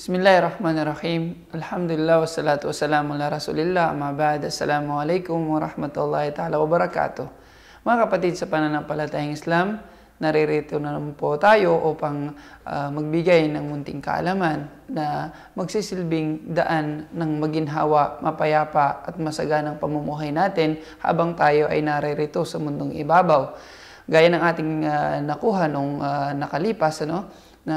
Bismillahirrahmanirrahim. Alhamdulillah wassalatu wassalamu ala Rasulillah. Amma ba'd. Assalamualaikum warahmatullahi taala wabarakatuh. Mga kapatid sa pananampalatayang Islam, naririto na naman po tayo upang uh, magbigay ng munting kaalaman na magsisilbing daan ng maginhawa, mapayapa at masaganang pamumuhay natin habang tayo ay naririto sa mundong ibabaw. Gaya ng ating uh, nakuha nung uh, nakalipas ano na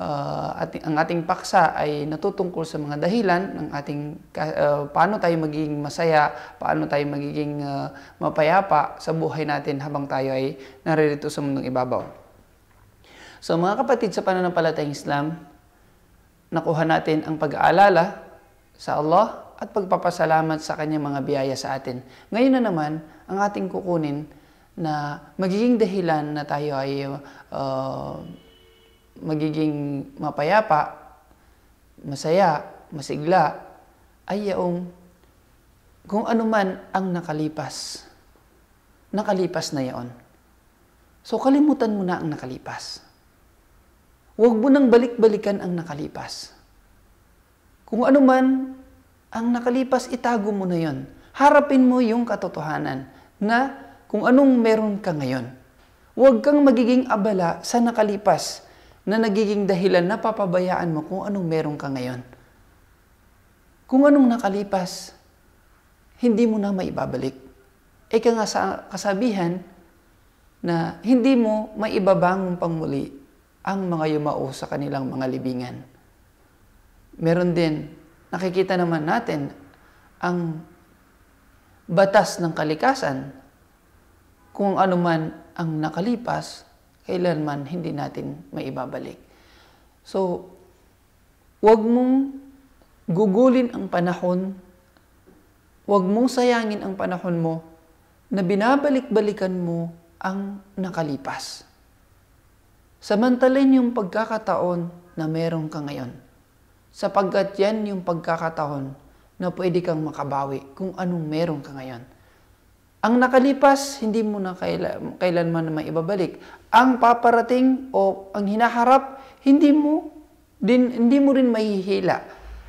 uh, ah, ating, ang ating paksa ay natutungkol sa mga dahilan ng ating uh, paano tayo magiging masaya, paano tayo magiging uh, mapayapa sa buhay natin habang tayo ay naririto sa mundong ibabaw. So mga kapatid sa pananampalatayang Islam, nakuha natin ang pag-aalala sa Allah at pagpapasalamat sa kanyang mga biyaya sa atin. Ngayon na naman, ang ating kukunin na magiging dahilan na tayo ay uh, magiging mapayapa, masaya, masigla, ay yaong kung ano man ang nakalipas. Nakalipas na yaon. So kalimutan mo na ang nakalipas. Huwag mo nang balik-balikan ang nakalipas. Kung ano man ang nakalipas, itago mo na yon. Harapin mo yung katotohanan na kung anong meron ka ngayon. Huwag kang magiging abala sa nakalipas na nagiging dahilan na papabayaan mo kung anong meron ka ngayon. Kung anong nakalipas, hindi mo na maibabalik. Ika nga sa kasabihan na hindi mo maibabangon pang ang mga yumao sa kanilang mga libingan. Meron din, nakikita naman natin ang batas ng kalikasan kung anuman ang nakalipas kailanman hindi natin maibabalik. So, wag mong gugulin ang panahon, wag mong sayangin ang panahon mo na binabalik-balikan mo ang nakalipas. Samantalin yung pagkakataon na meron ka ngayon. Sapagkat yan yung pagkakataon na pwede kang makabawi kung anong meron ka ngayon. Ang nakalipas, hindi mo na kailan, kailanman maibabalik. Ang paparating o ang hinaharap, hindi mo din hindi mo rin mahihila.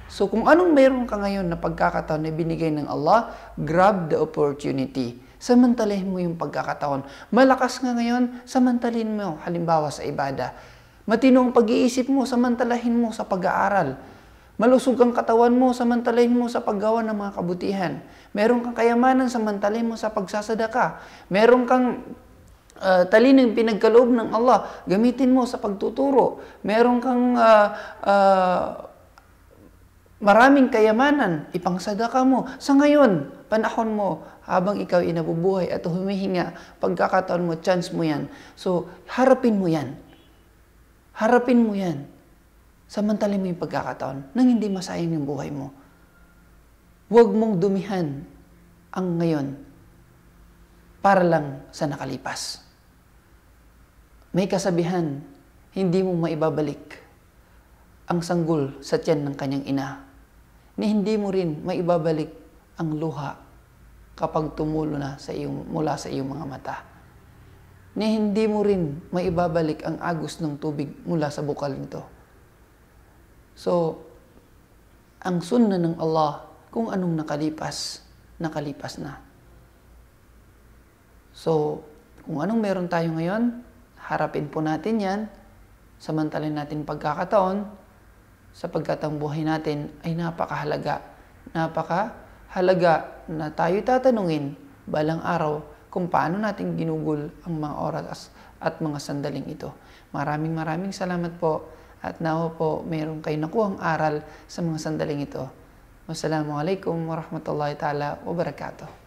So kung anong mayroon ka ngayon na pagkakataon na binigay ng Allah, grab the opportunity. Samantalahin mo yung pagkakataon. Malakas nga ngayon, samantalin mo halimbawa sa ibada. Matino ang pag-iisip mo, samantalahin mo sa pag-aaral. Malusog ang katawan mo, samantalay mo sa paggawa ng mga kabutihan. Meron kang kayamanan, samantalay mo sa pagsasadaka. Meron kang uh, ah, talinong pinagkaloob ng Allah, gamitin mo sa pagtuturo. Meron kang uh, uh, maraming kayamanan, ipangsadaka mo. Sa ngayon, panahon mo, habang ikaw inabubuhay at humihinga, pagkakataon mo, chance mo yan. So, harapin mo yan. Harapin mo yan. Samantali mo yung pagkakataon nang hindi masayang yung buhay mo. Huwag mong dumihan ang ngayon para lang sa nakalipas. May kasabihan, hindi mo maibabalik ang sanggol sa tiyan ng kanyang ina, ni hindi mo rin maibabalik ang luha kapag tumulo na sa iyong, mula sa iyong mga mata, ni hindi mo rin maibabalik ang agos ng tubig mula sa bukal nito So, ang sunna ng Allah, kung anong nakalipas, nakalipas na. So, kung anong meron tayo ngayon, harapin po natin yan, samantalin natin pagkakataon, sapagkat ang buhay natin ay napakahalaga. Napakahalaga na tayo tatanungin balang araw kung paano natin ginugol ang mga oras at mga sandaling ito. Maraming maraming salamat po. At nawa po, mayroon kayo nakuhang aral sa mga sandaling ito. Wassalamualaikum warahmatullahi taala wabarakatuh.